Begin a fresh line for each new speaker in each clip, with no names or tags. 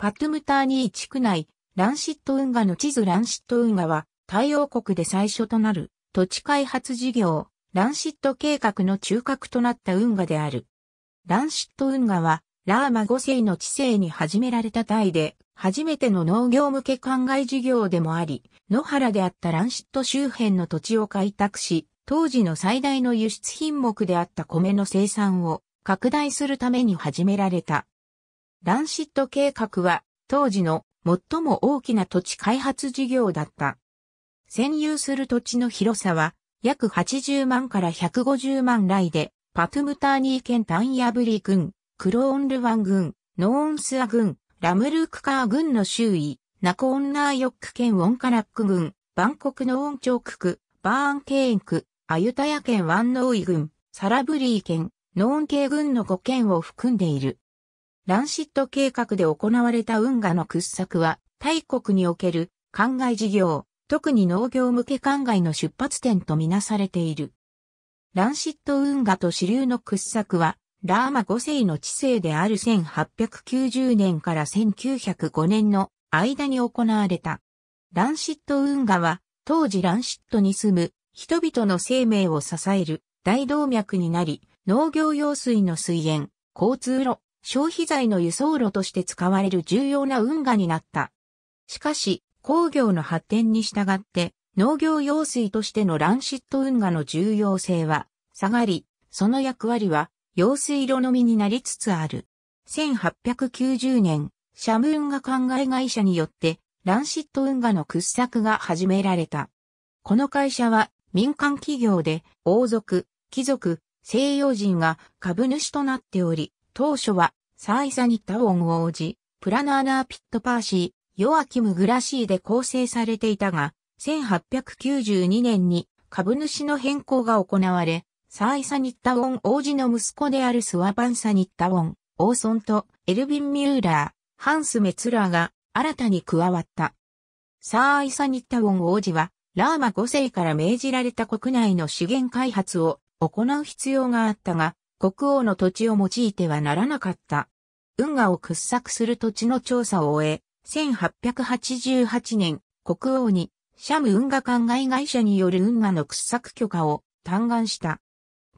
パトゥムターニー地区内、ランシット運河の地図ランシット運河は、太陽国で最初となる土地開発事業、ランシット計画の中核となった運河である。ランシット運河は、ラーマ5世の知世に始められたタイで、初めての農業向け灌漑事業でもあり、野原であったランシット周辺の土地を開拓し、当時の最大の輸出品目であった米の生産を拡大するために始められたランシット計画は当時の最も大きな土地開発事業だった。占有する土地の広さは約80万から150万来で、パトゥムターニー県タンヤブリ郡、クローンルワン郡、ノーンスア郡、ラムルークカー郡の周囲、ナコーンナーヨック県ウォンカラック郡、バンコクノーンチョーク区、バーンケーン区、アユタヤ県ワンノーイ郡、サラブリー県、ノーン系郡の5県を含んでいる。ランシット計画で行われた運河の掘削は、大国における灌漑事業、特に農業向け灌漑の出発点とみなされている。ランシット運河と支流の掘削は、ラーマ5世の治世である1890年から1905年の間に行われた。ランシット運河は、当時ランシットに住む人々の生命を支える大動脈になり、農業用水の水源、交通路、消費財の輸送路として使われる重要な運河になった。しかし、工業の発展に従って、農業用水としてのランシット運河の重要性は下がり、その役割は用水路のみになりつつある。1890年、シャム運河考え会社によって、ランシット運河の掘削が始められた。この会社は民間企業で王族、貴族、西洋人が株主となっており、当初は、サーイサニッタウォン王子、プラナーナー・ピット・パーシー、ヨアキム・グラシーで構成されていたが、1892年に株主の変更が行われ、サーイサニッタウォン王子の息子であるスワバンサニッタウォン、オーソンとエルビン・ミューラー、ハンス・メツラーが新たに加わった。サーイサニッタウォン王子は、ラーマ5世から命じられた国内の資源開発を行う必要があったが、国王の土地を用いてはならなかった。運河を掘削する土地の調査を終え、1888年、国王に、シャム運河管外会社による運河の掘削許可を嘆願した。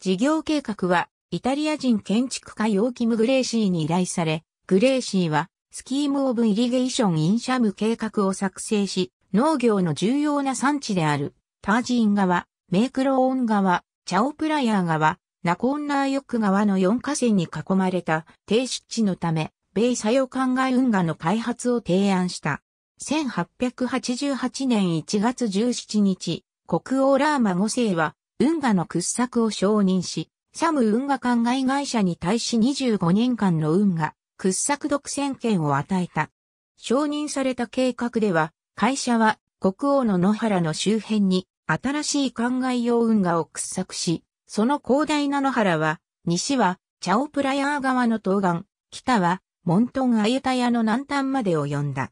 事業計画は、イタリア人建築家ヨーキム・グレーシーに依頼され、グレーシーは、スキーム・オブ・イリゲーション・イン・シャム計画を作成し、農業の重要な産地である、タージーン川、メイクローン川、チャオプラヤー川、ナコンナーヨック川の4河川に囲まれた低湿地のため、米左用灌漑運河の開発を提案した。1888年1月17日、国王ラーマ5世は、運河の掘削を承認し、サム運河灌漑会社に対し25年間の運河、掘削独占権を与えた。承認された計画では、会社は国王の野原の周辺に新しい灌漑用運河を掘削し、その広大な野原は、西は、チャオプラヤー川の東岸、北は、モントンアユタヤの南端まで及んだ。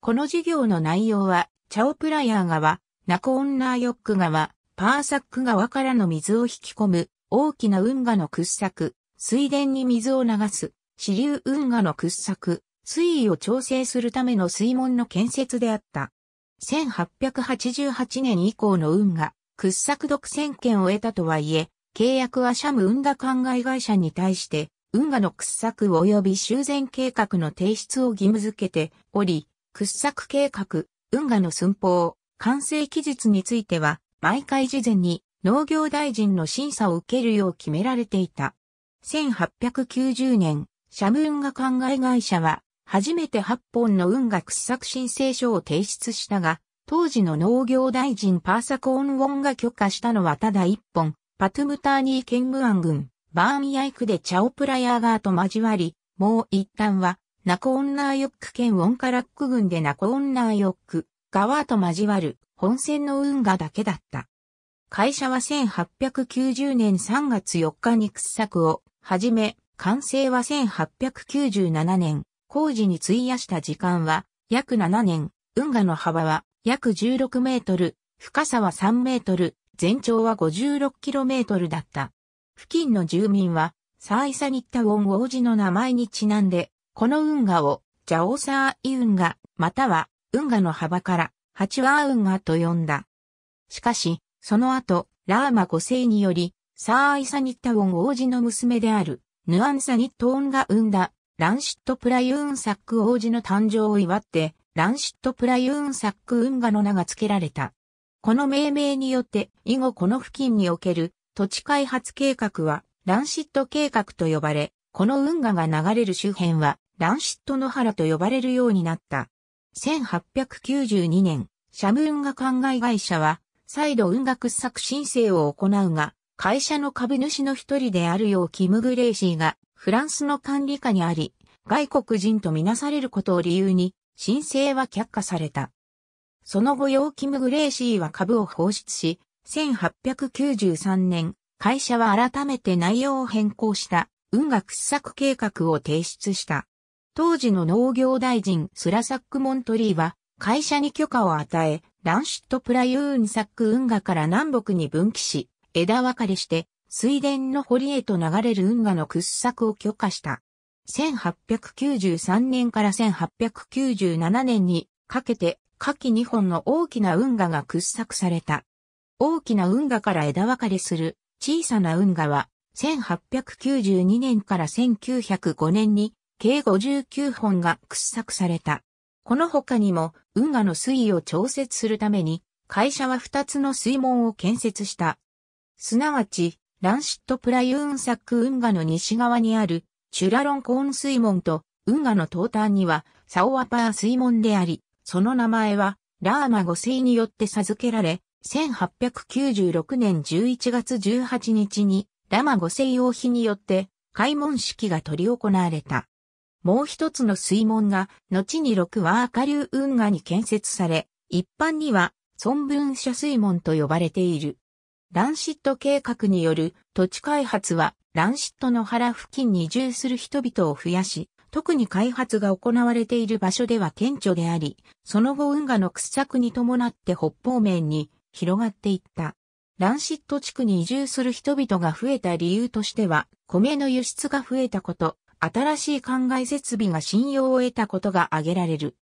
この事業の内容は、チャオプラヤー川、ナコオンナーヨック川、パーサック川からの水を引き込む、大きな運河の掘削、水田に水を流す、支流運河の掘削、水位を調整するための水門の建設であった。1888年以降の運河、掘削独占権を得たとはいえ、契約はシャム運河灌漑会社に対して、運河の掘削及び修繕計画の提出を義務付けており、掘削計画、運河の寸法、完成期日については、毎回事前に農業大臣の審査を受けるよう決められていた。1890年、シャム運河灌漑会社は、初めて8本の運河掘削申請書を提出したが、当時の農業大臣パーサコーンウォンが許可したのはただ1本、パトゥムターニー県ムアン郡、バーミヤイクでチャオプラヤーガーと交わり、もう一旦は、ナコオンナーヨック県ウォンカラック郡でナコオンナーヨック、ーと交わる本線の運河だけだった。会社は1890年3月4日に掘削を始め、完成は1897年、工事に費やした時間は約7年、運河の幅は約16メートル、深さは3メートル、全長は 56km だった。付近の住民は、サーイサニッタウォン王子の名前にちなんで、この運河を、ジャオサーイ運河、または、運河の幅から、ハチワー運河と呼んだ。しかし、その後、ラーマ5世により、サーイサニッタウォン王子の娘である、ヌアンサニットォンが生んだ、ランシットプラユーンサック王子の誕生を祝って、ランシットプラユーンサック運河の名が付けられた。この命名によって以後この付近における土地開発計画はランシット計画と呼ばれ、この運河が流れる周辺はランシットの原と呼ばれるようになった。1892年、シャム運河灌漑会社は再度運河掘削申請を行うが、会社の株主の一人であるようキム・グレイシーがフランスの管理下にあり、外国人とみなされることを理由に、申請は却下された。その後ヨーキム・グレーシーは株を放出し、1893年、会社は改めて内容を変更した運河掘削計画を提出した。当時の農業大臣スラサック・モントリーは会社に許可を与え、ランシュット・プラユーンサック運河から南北に分岐し、枝分かれして水田の堀へと流れる運河の掘削を許可した。1893年から1897年にかけて下記2本の大きな運河が掘削された。大きな運河から枝分かれする小さな運河は、1892年から1905年に計59本が掘削された。この他にも運河の水位を調節するために会社は2つの水門を建設した。すなわち、ランシットプラユーンサック運河の西側にあるチュラロンコーン水門と運河の東端にはサオアパー水門であり、その名前は、ラーマ5世によって授けられ、1896年11月18日に、ラマ5世王妃によって、開門式が執り行われた。もう一つの水門が、後に六和赤竜運河に建設され、一般には、孫文社水門と呼ばれている。ランシット計画による土地開発は、ランシットの原付近に移住する人々を増やし、特に開発が行われている場所では顕著であり、その後運河の掘削に伴って北方面に広がっていった。ランシット地区に移住する人々が増えた理由としては、米の輸出が増えたこと、新しい灌漑設備が信用を得たことが挙げられる。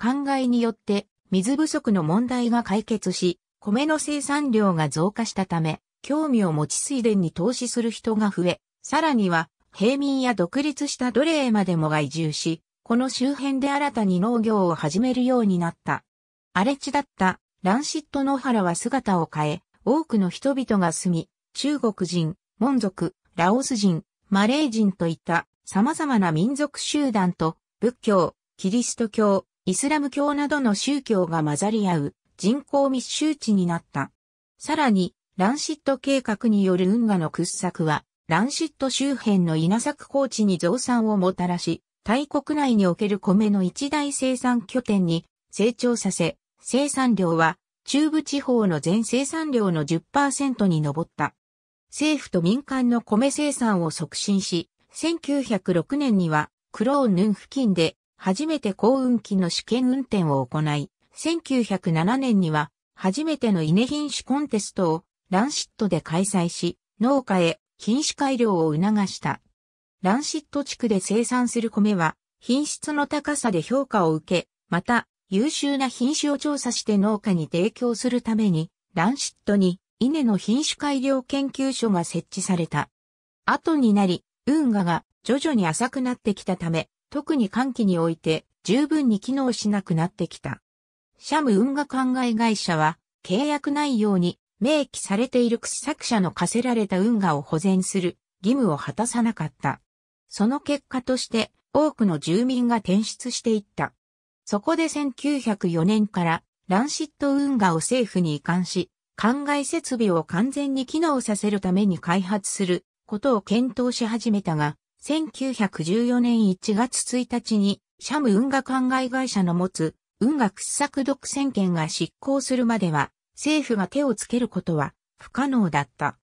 灌漑によって水不足の問題が解決し、米の生産量が増加したため、興味を持ち水田に投資する人が増え、さらには平民や独立した奴隷までもが移住し、この周辺で新たに農業を始めるようになった。荒れ地だったランシット野原は姿を変え、多くの人々が住み、中国人、モン族、ラオス人、マレー人といった様々な民族集団と仏教、キリスト教、イスラム教などの宗教が混ざり合う人口密集地になった。さらに、ランシット計画による運河の掘削は、ランシット周辺の稲作高地に増産をもたらし、タイ国内における米の一大生産拠点に成長させ、生産量は中部地方の全生産量の10%に上った。政府と民間の米生産を促進し、1906年にはクローンヌン付近で初めて幸運期の試験運転を行い、1907年には初めての稲品種コンテストをランシットで開催し、農家へ品種改良を促した。ランシット地区で生産する米は、品質の高さで評価を受け、また、優秀な品種を調査して農家に提供するために、ランシットに稲の品種改良研究所が設置された。後になり、運河が徐々に浅くなってきたため、特に寒気において十分に機能しなくなってきた。シャム運河灌漑会社は、契約内容に明記されている掘作者の課せられた運河を保全する義務を果たさなかった。その結果として多くの住民が転出していった。そこで1904年からランシット運河を政府に移管し、灌漑設備を完全に機能させるために開発することを検討し始めたが、1914年1月1日に、シャム運河灌漑会社の持つ運河掘削独占権が執行するまでは、政府が手をつけることは不可能だった。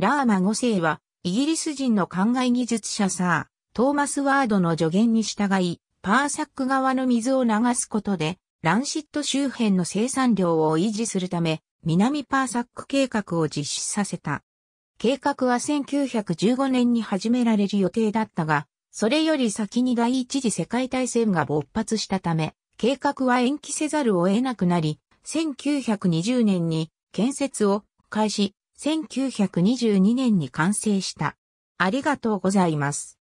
ラーマ5世は、イギリス人の考え技術者サー、トーマス・ワードの助言に従い、パーサック側の水を流すことで、ランシット周辺の生産量を維持するため、南パーサック計画を実施させた。計画は1915年に始められる予定だったが、それより先に第一次世界大戦が勃発したため、計画は延期せざるを得なくなり、1920年に建設を開始、1922年に完成した。ありがとうございます。